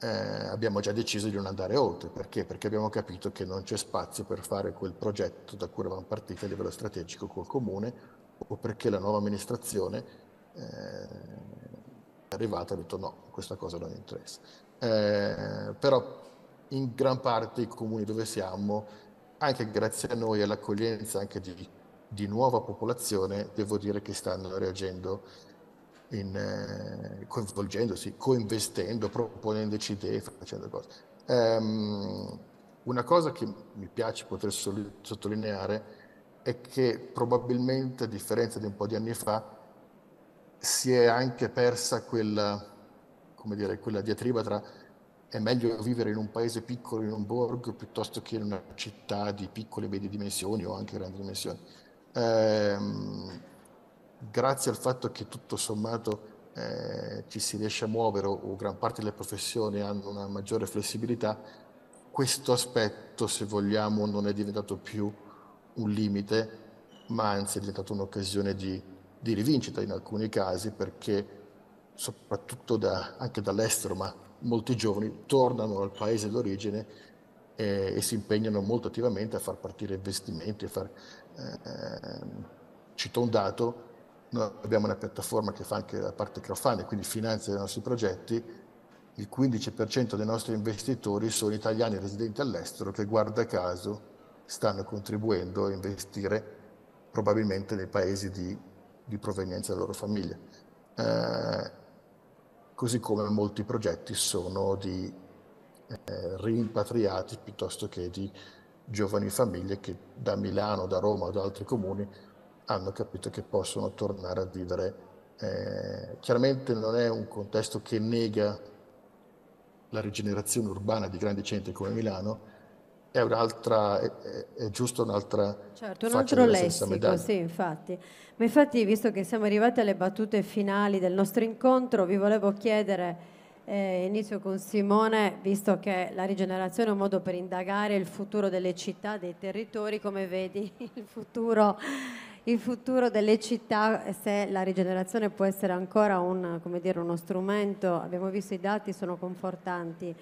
eh, abbiamo già deciso di non andare oltre. Perché? Perché abbiamo capito che non c'è spazio per fare quel progetto da cui eravamo partiti a livello strategico col comune o perché la nuova amministrazione eh, è arrivata e ha detto no, questa cosa non interessa. Eh, però in gran parte i comuni dove siamo, anche grazie a noi e all'accoglienza anche di, di nuova popolazione, devo dire che stanno reagendo in, eh, coinvolgendosi, coinvestendo, proponendoci idee, facendo cose. Um, una cosa che mi piace poter sol- sottolineare è che probabilmente, a differenza di un po' di anni fa, si è anche persa quella, dire, quella diatriba tra è meglio vivere in un paese piccolo, in un borgo, piuttosto che in una città di piccole e medie dimensioni o anche grandi dimensioni. Ehm, grazie al fatto che tutto sommato eh, ci si riesce a muovere o, gran parte delle professioni hanno una maggiore flessibilità, questo aspetto, se vogliamo, non è diventato più un limite, ma anzi è diventato un'occasione di, di rivincita in alcuni casi perché soprattutto da, anche dall'estero, ma molti giovani tornano al paese d'origine e, e si impegnano molto attivamente a far partire investimenti, a far, eh, ehm, cito un dato, noi abbiamo una piattaforma che fa anche la parte crowdfunding, quindi finanzia i nostri progetti. Il 15% dei nostri investitori sono italiani residenti all'estero che, guarda caso, stanno contribuendo a investire probabilmente nei paesi di, di provenienza delle loro famiglie. Eh, così come molti progetti sono di eh, rimpatriati piuttosto che di giovani famiglie che da Milano, da Roma o da altri comuni hanno capito che possono tornare a vivere. Eh, chiaramente non è un contesto che nega la rigenerazione urbana di grandi centri come Milano, è un'altra, è, è giusto un'altra certo, un altro lessico, sì, infatti. Ma infatti, visto che siamo arrivati alle battute finali del nostro incontro, vi volevo chiedere, eh, inizio con Simone, visto che la rigenerazione è un modo per indagare il futuro delle città, dei territori, come vedi il futuro il futuro delle città, se la rigenerazione può essere ancora un, dire, uno strumento, abbiamo visto i dati, sono confortanti,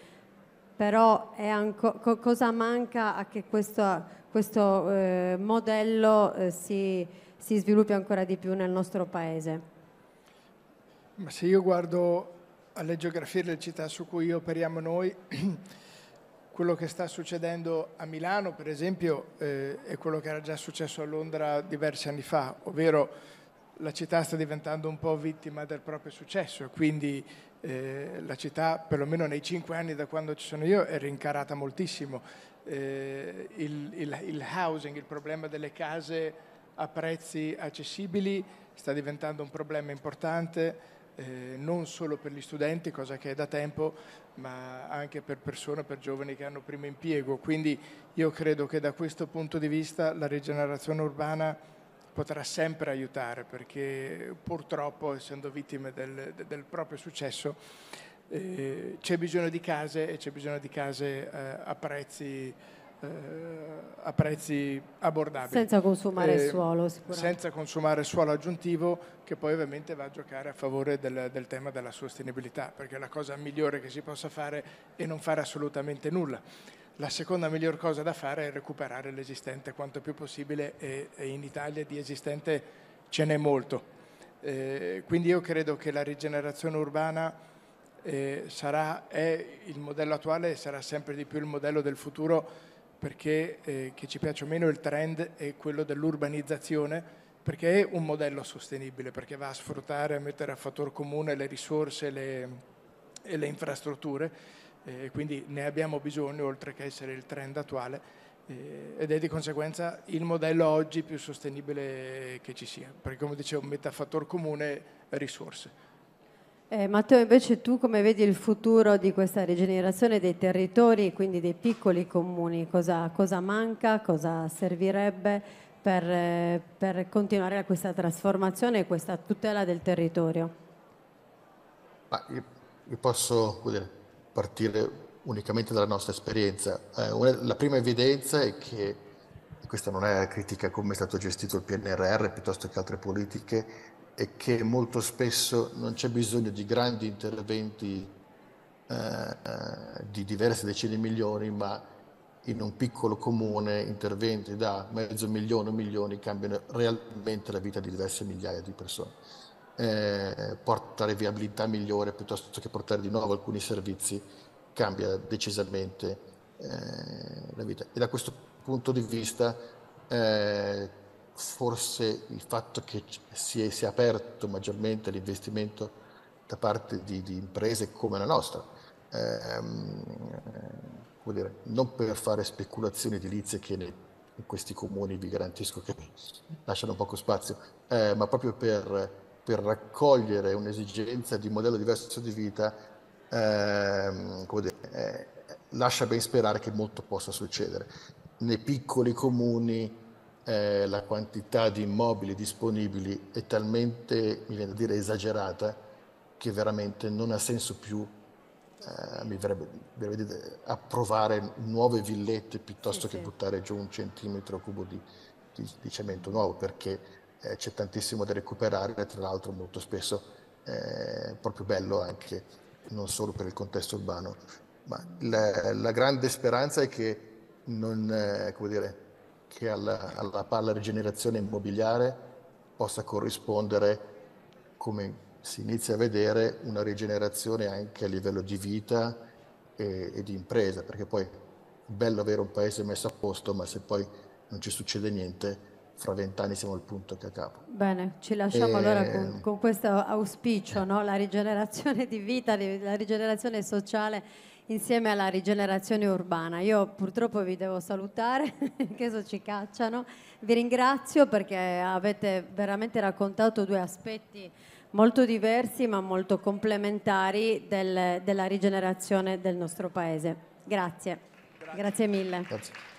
però co cosa manca a che questo, questo eh, modello eh, si, si sviluppi ancora di più nel nostro paese? Ma se io guardo alle geografie delle città su cui operiamo noi, quello che sta succedendo a Milano, per esempio, eh, è quello che era già successo a Londra diversi anni fa, ovvero la città sta diventando un po' vittima del proprio successo e quindi eh, la città, perlomeno nei cinque anni da quando ci sono io, è rincarata moltissimo. Eh, il, il, il housing, il problema delle case a prezzi accessibili sta diventando un problema importante. Eh, non solo per gli studenti, cosa che è da tempo, ma anche per persone, per giovani che hanno primo impiego. Quindi io credo che da questo punto di vista la rigenerazione urbana potrà sempre aiutare perché purtroppo, essendo vittime del, del proprio successo, eh, c'è bisogno di case e c'è bisogno di case eh, a prezzi eh, a prezzi abbordabili. Senza consumare eh, suolo, sicuramente. Senza consumare suolo aggiuntivo che poi ovviamente va a giocare a favore del, del, tema della sostenibilità, perché è la cosa migliore che si possa fare è non fare assolutamente nulla. La seconda miglior cosa da fare è recuperare l'esistente quanto più possibile e, e in Italia di esistente ce n'è molto. Eh, quindi io credo che la rigenerazione urbana eh, sarà, è il modello attuale e sarà sempre di più il modello del futuro perché eh, che ci piace o meno il trend è quello dell'urbanizzazione, perché è un modello sostenibile, perché va a sfruttare, a mettere a fattor comune le risorse le, e le infrastrutture, eh, quindi ne abbiamo bisogno oltre che essere il trend attuale eh, ed è di conseguenza il modello oggi più sostenibile che ci sia, perché come dicevo mette a fattor comune risorse. Eh, Matteo, invece tu come vedi il futuro di questa rigenerazione dei territori, quindi dei piccoli comuni? Cosa, cosa manca, cosa servirebbe per, eh, per, continuare questa trasformazione e questa tutela del territorio? Ah, io, io, posso dire, partire unicamente dalla nostra esperienza. Eh, una, la prima evidenza è che, questa non è critica a come è stato gestito il PNRR piuttosto che altre politiche, è che molto spesso non c'è bisogno di grandi interventi eh, di diverse decine di milioni, ma in un piccolo comune interventi da mezzo milione o milioni cambiano realmente la vita di diverse migliaia di persone. Eh, portare viabilità migliore piuttosto che portare di nuovo alcuni servizi cambia decisamente eh, la vita. E da questo punto di vista eh, forse il fatto che si è, si è aperto maggiormente l'investimento da parte di, di imprese come la nostra, ehm, eh, dire, non per fare speculazioni edilizie che ne, in questi comuni vi garantisco che lasciano poco spazio, eh, ma proprio per, per, raccogliere un'esigenza di un modello diverso di vita, ehm, eh, dire, lascia ben sperare che molto possa succedere. Nei piccoli comuni eh, la quantità di immobili disponibili è talmente, mi viene da dire, esagerata che veramente non ha senso più, eh, mi verrebbe, verrebbe dire, approvare nuove villette piuttosto sì, che sì. buttare giù un centimetro cubo di, di, di cemento nuovo perché eh, c'è tantissimo da recuperare e tra l'altro molto spesso è eh, proprio bello anche, non solo per il contesto urbano, ma la, la grande speranza è che non, eh, come dire, che alla, alla palla rigenerazione immobiliare possa corrispondere, come si inizia a vedere, una rigenerazione anche a livello di vita e, e di impresa, perché poi è bello avere un paese messo a posto, ma se poi non ci succede niente, fra vent'anni siamo al punto che a capo. Bene, ci lasciamo e... allora con, con, questo auspicio, no? la rigenerazione di vita, la rigenerazione sociale insieme alla rigenerazione urbana. Io purtroppo vi devo salutare, in caso ci cacciano. Vi ringrazio perché avete veramente raccontato due aspetti molto diversi ma molto complementari del, della rigenerazione del nostro Paese. Grazie, grazie, grazie mille. Grazie.